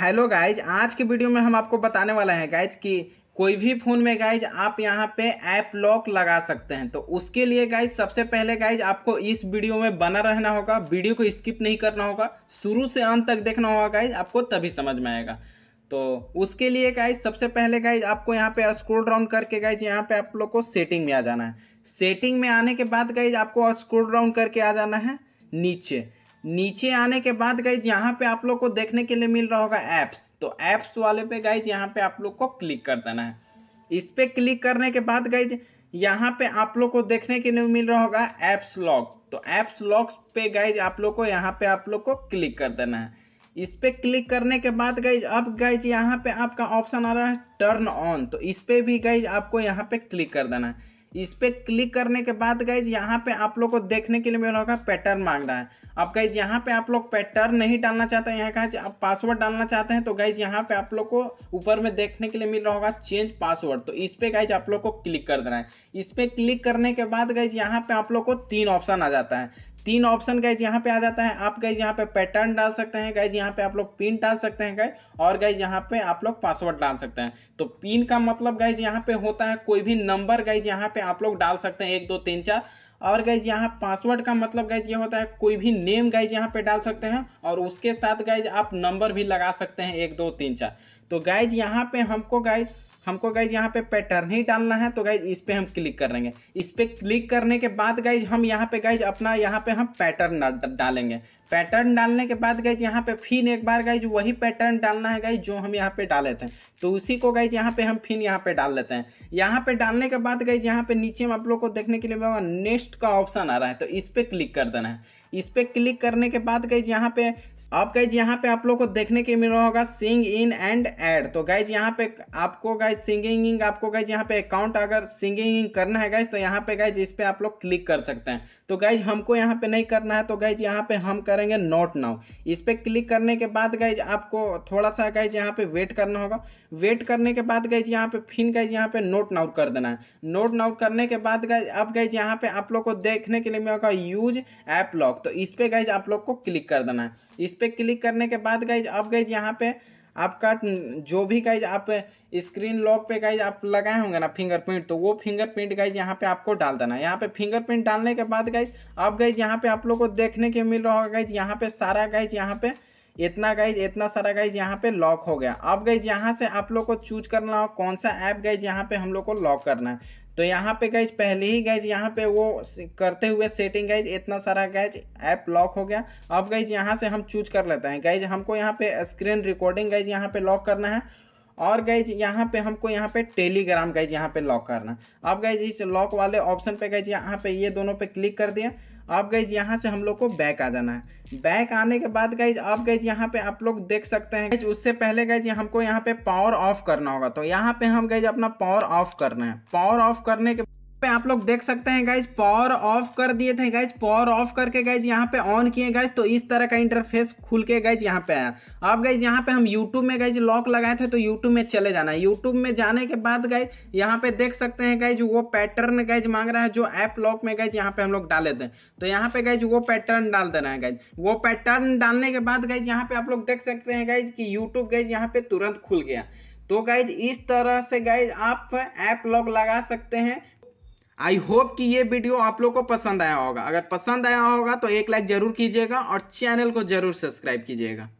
hello guys आज के video में हम आपको बताने वाला है गाइज कि कोई भी फ़ोन में गाइज आप यहाँ पे ऐप लॉक लगा सकते हैं तो उसके लिए गाइज सबसे पहले गाइज आपको इस वीडियो में बना रहना होगा वीडियो को स्किप नहीं करना होगा शुरू से अंत तक देखना होगा गाइज आपको तभी समझ में आएगा तो उसके लिए गाइज सबसे पहले गाइज आपको यहाँ पे स्क्रोल डाउन करके गाइज यहाँ पे आप लोग को सेटिंग में आ जाना है सेटिंग में आने के बाद गाइज आपको स्क्रोल डाउन करके आ जाना है नीचे नीचे आने के बाद गाइज यहाँ पे आप लोग को देखने के लिए मिल रहा होगा ऐप्स तो ऐप्स वाले पे गाइज यहाँ पे आप लोग को क्लिक कर देना है इस पे क्लिक करने के बाद गाइज यहाँ पे आप लोग को देखने के लिए मिल रहा होगा ऐप्स लॉक तो ऐप्स लॉक पे गाइज आप लोग को यहाँ पे आप लोग को क्लिक कर देना है इस पे क्लिक करने के बाद गाइज अब गाइज यहाँ पे आपका ऑप्शन आ रहा है टर्न ऑन तो इस पे भी गाइज आपको यहाँ पे क्लिक कर देना है इस पर क्लिक करने के बाद गाइज यहाँ पे आप लोग को देखने के लिए मिल होगा पैटर्न मांग रहा है अब गाइज यहाँ पे आप लोग पैटर्न नहीं डालना चाहते हैं यहाँ कहा आप पासवर्ड डालना चाहते हैं तो गाइज यहाँ पे आप लोग को ऊपर में देखने के लिए मिल रहा होगा चेंज पासवर्ड तो इस पर गाइज आप लोग को क्लिक कर देना है इस पर क्लिक करने के बाद गाइज यहाँ पे आप लोग को तीन ऑप्शन आ जाता है तीन ऑप्शन गाइज यहाँ पे आ जाता है आप गाइज यहाँ पे पैटर्न डाल सकते हैं गाइज यहाँ पे आप लोग पिन डाल सकते हैं गाइज और गाइज यहाँ पे आप लोग पासवर्ड डाल सकते हैं तो पिन का मतलब गाइज यहाँ पे होता है कोई भी नंबर गाइज यहाँ पे आप लोग डाल सकते हैं एक दो तीन चार और गाइज यहाँ पासवर्ड का मतलब गाइज ये होता है कोई भी नेम गाइज यहाँ पे डाल सकते हैं और उसके साथ गाइज आप नंबर भी लगा सकते हैं एक दो तीन चार तो गाइज यहाँ पे हमको गाइज हमको गाइज यहाँ पे पैटर्न ही डालना है तो गाइज इस पर हम क्लिक कर इस पर क्लिक करने के बाद गाइज हम यहाँ पे गाइज अपना यहाँ पे हम पैटर्न डालेंगे पैटर्न डालने के बाद गई यहाँ पे फिन एक बार गई वही पैटर्न डालना है गई जो हम यहाँ पे डाले थे तो उसी को गई यहाँ पे हम फिन यहाँ पे डाल लेते हैं यहाँ पे डालने के बाद गई यहाँ पे नीचे में आप लोग को देखने के लिए बाबा नेक्स्ट का ऑप्शन आ रहा है तो इस पर क्लिक कर देना है इस पर क्लिक करने के बाद गई यहाँ पे आप गई यहाँ पे आप लोग को देखने के मिल रहा होगा सिंग इन एंड एड तो गाइज यहाँ पे आपको गाइज सिंगिंग आपको गाइज यहाँ पे अकाउंट अगर सिंगिंग करना है गई तो यहाँ पे गाइज इस पर आप लोग क्लिक कर सकते हैं तो गाइज हमको यहाँ पे नहीं करना है तो गई यहाँ पे हम कर करेंगे नोट नाउ इस पर क्लिक करने के बाद गाइज आपको थोड़ा सा गाइज यहाँ पे वेट करना होगा वेट करने के बाद गाइज यहाँ पे फिर गाइज यहाँ पे नोट नाउट कर देना है नोट नाउट करने के बाद गाइज अब गाइज यहाँ पे आप लोग को देखने के लिए मैं होगा यूज ऐप लॉक तो इस पर गाइज आप लोग को क्लिक कर देना है इस पर क्लिक करने के बाद गाइज अब गाइज यहाँ पे आपका जो भी गाइज आप स्क्रीन लॉक पे गाइज आप लगाए होंगे ना फिंगरप्रिंट तो वो फिंगरप्रिंट गाइज यहाँ पे आपको डाल देना है यहाँ पे फिंगरप्रिंट डालने के बाद गाइज अब गाइज यहाँ पे आप लोग को देखने के मिल रहा होगा गाइज यहाँ पे सारा गाइज यहाँ पे इतना गाइज इतना सारा गाइज यहाँ पे लॉक हो गया अब गाइज यहाँ से आप लोग को चूज करना हो कौन सा ऐप गाइज यहाँ पे हम लोग को लॉक करना है तो यहाँ पे गैज पहले ही गैज यहाँ पे वो करते हुए सेटिंग गैज इतना सारा गैज ऐप लॉक हो गया अब गैज यहाँ से हम चूज कर लेते हैं गैज हमको यहाँ पे स्क्रीन रिकॉर्डिंग गैज यहाँ पे लॉक करना है और जी यहाँ पे हमको यहाँ पे टेलीग्राम गाइज यहाँ पे लॉक करना आप गाइज इस लॉक वाले ऑप्शन पे जी यहाँ पे ये दोनों पे क्लिक कर दिया आप जी यहाँ से हम लोग को बैक आ जाना है बैक आने के बाद गाइज आप जी यहाँ पे आप लोग देख सकते हैं उससे पहले जी हमको यहाँ पे पावर ऑफ करना होगा तो यहाँ पे हम गाइज अपना पावर ऑफ करना है पावर ऑफ करने के पे आप लोग देख सकते हैं गाइज पावर ऑफ कर दिए थे गाइज पावर ऑफ करके गाइज यहाँ पे ऑन किए गाइज तो इस तरह का इंटरफेस खुल के गाइज यहाँ पे आया अब गाइज यहाँ पे हम यूट्यूब में गाइज लॉक लगाए थे तो यूट्यूब में चले जाना है यूट्यूब में जाने के बाद गाइज यहाँ पे देख सकते हैं गाइज वो पैटर्न गाइज मांग रहा है जो ऐप लॉक में गाइज यहाँ पे हम लोग डाले थे तो यहाँ पे गाइज वो पैटर्न डाल देना है गाइज वो पैटर्न डालने के बाद गाइज यहाँ पे आप लोग देख सकते हैं गाइज की यूट्यूब गाइज यहाँ पे तुरंत खुल गया तो गाइज इस तरह से गाइज आप ऐप लॉक लगा सकते हैं आई होप कि ये वीडियो आप लोग को पसंद आया होगा अगर पसंद आया होगा तो एक लाइक जरूर कीजिएगा और चैनल को जरूर सब्सक्राइब कीजिएगा